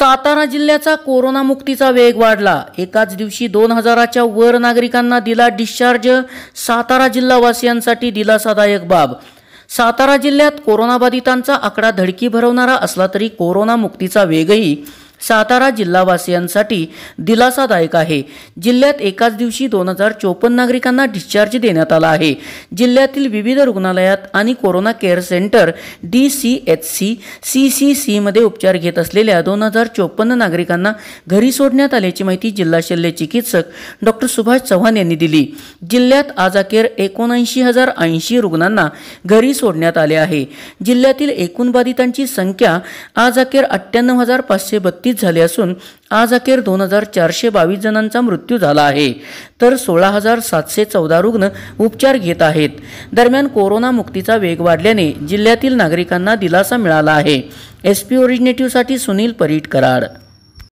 सातारा जिल्ह्याचा कोरोनामुक्तीचा वेग वाढला एकाच दिवशी दोन हजाराच्या वर नागरिकांना दिला डिस्चार्ज सातारा जिल्हावासियांसाठी दिलासादायक बाब सातारा जिल्ह्यात कोरोनाबाधितांचा आकडा धडकी भरवणारा असला तरी कोरोनामुक्तीचा वेगही सातारा जिल्हावासियांसाठी दिलासादायक आहे जिल्ह्यात एकाच दिवशी दोन हजार चोपन्न नागरिकांना डिस्चार्ज देण्यात आला आहे जिल्ह्यातील विविध रुग्णालयात आणि corona care centre D C H C C C सीमध्ये उपचार घेत असलेल्या दोन हजार चोपन्न नागरिकांना घरी सोडण्यात आल्याची माहिती जिल्हा शल्य चिकित्सक डॉक्टर सुभाष चव्हाण यांनी दिली जिल्ह्यात आज अखेर एकोणऐंशी हजार ऐंशी रुग्णांना घरी सोडण्यात आले आहे जिल्ह्यातील एकूण बाधितांची संख्या आज अखेर अठ्ठ्याण्णव हजार पाचशे बत्तीस झाले असून आज अखेर दोन हजार चारशे बावीस जणांचा मृत्यू झाला आहे तर सोळा हजार सातशे चौदा रुग्ण उपचार घेत आहेत दरम्यान कोरोना मुक्तीचा वेग वाढल्याने जिल्ह्यातील नागरिकांना दिलासा मिळाला आहे एस पी ओरिजिनेटिव्हसाठी सुनील परीट कराड